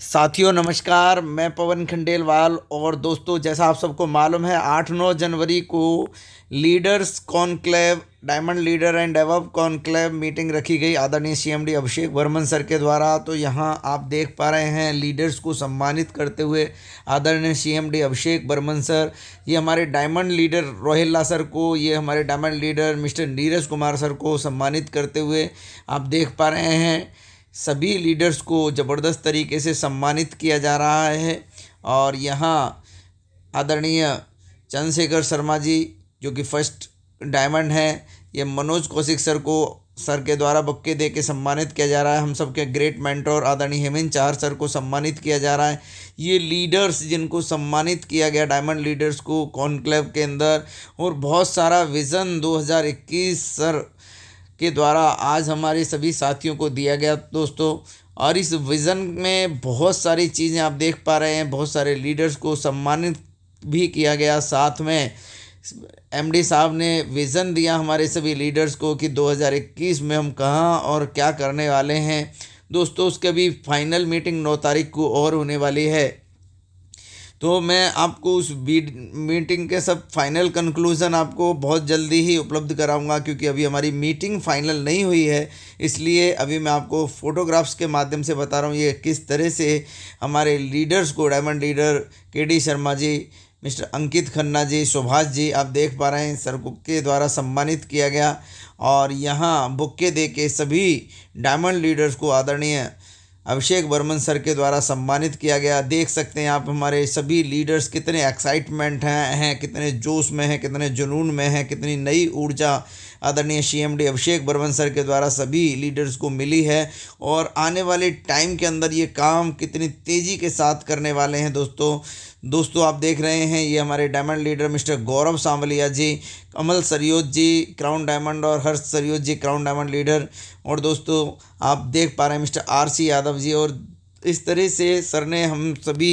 साथियों नमस्कार मैं पवन खंडेलवाल और दोस्तों जैसा आप सबको मालूम है आठ नौ जनवरी को leaders conclave diamond leader and develop conclave meeting रखी गई आदरणीय सीएमडी अभिषेक वर्मन सर के द्वारा तो यहाँ आप देख पा रहे हैं लीडर्स को सम्मानित करते हुए आदरणीय सीएमडी अभिषेक वर्मन सर ये हमारे डायमंड लीडर रोहिल्ला सर को ये हमारे diamond leader mister Neeraj Kumar sir को सम्मानित करते हुए आप देख पा रहे हैं सभी लीडर्स को ज़बरदस्त तरीके से सम्मानित किया जा रहा है और यहाँ आदरणीय चंद्रशेखर शर्मा जी जो कि फर्स्ट डायमंड हैं ये मनोज कौशिक सर को सर के द्वारा बक्के दे के सम्मानित किया जा रहा है हम सब के ग्रेट मेंटोर आदरणीय हेमंत चार सर को सम्मानित किया जा रहा है ये लीडर्स जिनको सम्मानित किया गया डायमंड लीडर्स को कॉन्क्लेव के अंदर और बहुत सारा विज़न 2021 सर के द्वारा आज हमारे सभी साथियों को दिया गया दोस्तों और इस विज़न में बहुत सारी चीज़ें आप देख पा रहे हैं बहुत सारे लीडर्स को सम्मानित भी किया गया साथ में एमडी साहब ने विज़न दिया हमारे सभी लीडर्स को कि 2021 में हम कहाँ और क्या करने वाले हैं दोस्तों उसके भी फाइनल मीटिंग नौ तारीख को और होने वाली है तो मैं आपको उस मीटिंग के सब फाइनल कंक्लूज़न आपको बहुत जल्दी ही उपलब्ध कराऊंगा क्योंकि अभी हमारी मीटिंग फाइनल नहीं हुई है इसलिए अभी मैं आपको फ़ोटोग्राफ्स के माध्यम से बता रहा हूँ ये किस तरह से हमारे लीडर्स को diamond leader K D Sharma ji mister Ankit Khanna ji Subhash ji आप देख पा रहे हैं सर के द्वारा सम्मानित किया गया और यहाँ बुक्के दे के सभी डायमंड लीडर्स को आदरणीय अभिषेक बर्मन सर के द्वारा सम्मानित किया गया देख सकते हैं आप हमारे सभी लीडर्स कितने एक्साइटमेंट हैं हैं कितने जोश में हैं कितने जुनून में हैं कितनी नई ऊर्जा आदरणीय सीएमडी अभिषेक बर्मन सर के द्वारा सभी लीडर्स को मिली है और आने वाले टाइम के अंदर ये काम कितनी तेज़ी के साथ करने वाले हैं दोस्तों दोस्तों आप देख रहे हैं ये हमारे diamond leader mister Gaurav Sanwaliya ji Kamal Saryoj ji crown diamond और Harsh Saryoj ji crown diamond leader और दोस्तों आप देख पा रहे हैं mister R C Yadav ji और इस तरह से सर ने हम सभी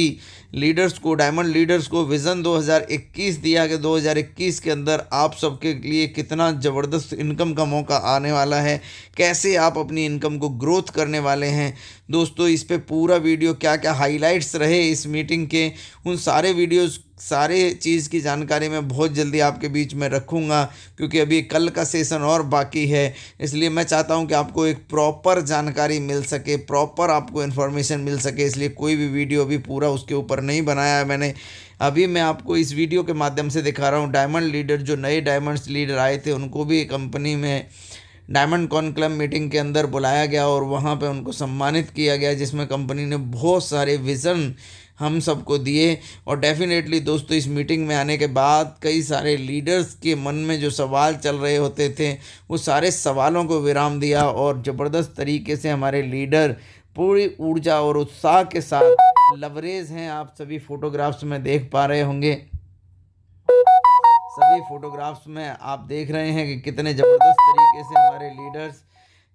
लीडर्स को डायमंड लीडर्स को विज़न 2021 दिया कि 2021 के अंदर आप सबके लिए कितना ज़बरदस्त इनकम का मौका आने वाला है कैसे आप अपनी इनकम को ग्रोथ करने वाले हैं दोस्तों इस पर पूरा वीडियो क्या क्या हाइलाइट्स रहे इस मीटिंग के उन सारे वीडियोस सारे चीज़ की जानकारी मैं बहुत जल्दी आपके बीच में रखूँगा क्योंकि अभी कल का सेशन और बाकी है इसलिए मैं चाहता हूँ कि आपको एक प्रॉपर जानकारी मिल सके प्रॉपर आपको इन्फॉर्मेशन मिल सके इसलिए कोई भी वीडियो अभी पूरा उसके ऊपर नहीं बनाया है मैंने अभी मैं आपको इस वीडियो के माध्यम से दिखा रहा हूँ डायमंड लीडर जो नए डायमंड्स लीडर आए थे उनको भी कंपनी में डायमंड कॉन मीटिंग के अंदर बुलाया गया और वहाँ पर उनको सम्मानित किया गया जिसमें कंपनी ने बहुत सारे विज़न हम सबको दिए और डेफिनेटली दोस्तों इस मीटिंग में आने के बाद कई सारे लीडर्स के मन में जो सवाल चल रहे होते थे वो सारे सवालों को विराम दिया और ज़बरदस्त तरीके से हमारे लीडर पूरी ऊर्जा और उत्साह के साथ लवरेज हैं आप सभी फ़ोटोग्राफ्स में देख पा रहे होंगे सभी फ़ोटोग्राफ्स में आप देख रहे हैं कि कितने ज़बरदस्त तरीके से हमारे लीडर्स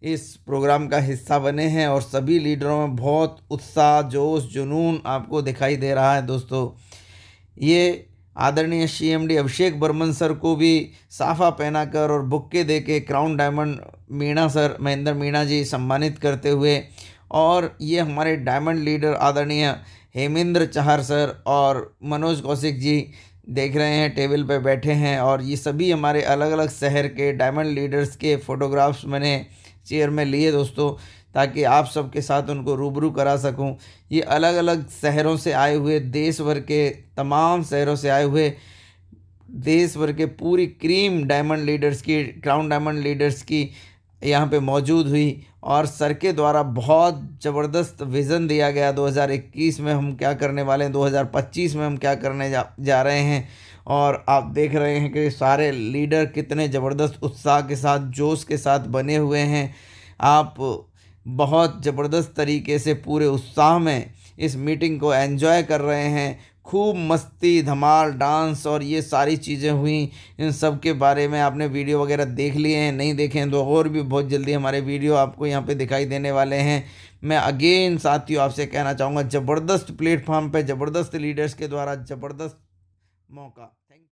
इस प्रोग्राम का हिस्सा बने हैं और सभी लीडरों में बहुत उत्साह जोश जुनून आपको दिखाई दे रहा है दोस्तों ये आदरणीय सीएमडी अभिषेक बर्मन सर को भी साफा पहनाकर और बुक्के दे के crown diamond Meena sir Mahendra Meena ji सम्मानित करते हुए और ये हमारे डायमंड लीडर आदरणीय हेमेंद्र चहर सर और मनोज कौशिक जी देख रहे हैं टेबल पर बैठे हैं और ये सभी हमारे अलग अलग शहर के डायमंड लीडर्स के फ़ोटोग्राफ्स मैंने चेयर में लिए दोस्तों ताकि आप सबके साथ उनको रूबरू करा सकूं ये अलग अलग शहरों से आए हुए देश भर के तमाम शहरों से आए हुए देश भर के पूरी क्रीम डायमंड लीडर्स की क्राउन डायमंड लीडर्स की यहाँ पे मौजूद हुई और सर के द्वारा बहुत ज़बरदस्त विज़न दिया गया 2021 में हम क्या करने वाले हैं 2025 में हम क्या करने जा, जा रहे हैं और आप देख रहे हैं कि सारे लीडर कितने ज़बरदस्त उत्साह के साथ जोश के साथ बने हुए हैं आप बहुत ज़बरदस्त तरीके से पूरे उत्साह में इस मीटिंग को एंजॉय कर रहे हैं खूब मस्ती धमाल डांस और ये सारी चीज़ें हुई इन सब के बारे में आपने वीडियो वगैरह देख लिए हैं नहीं देखे हैं तो और भी बहुत जल्दी हमारे वीडियो आपको यहाँ पे दिखाई देने वाले हैं मैं अगेन साथियों आपसे कहना चाहूँगा ज़बरदस्त प्लेटफॉर्म पे ज़बरदस्त लीडर्स के द्वारा ज़बरदस्त もうか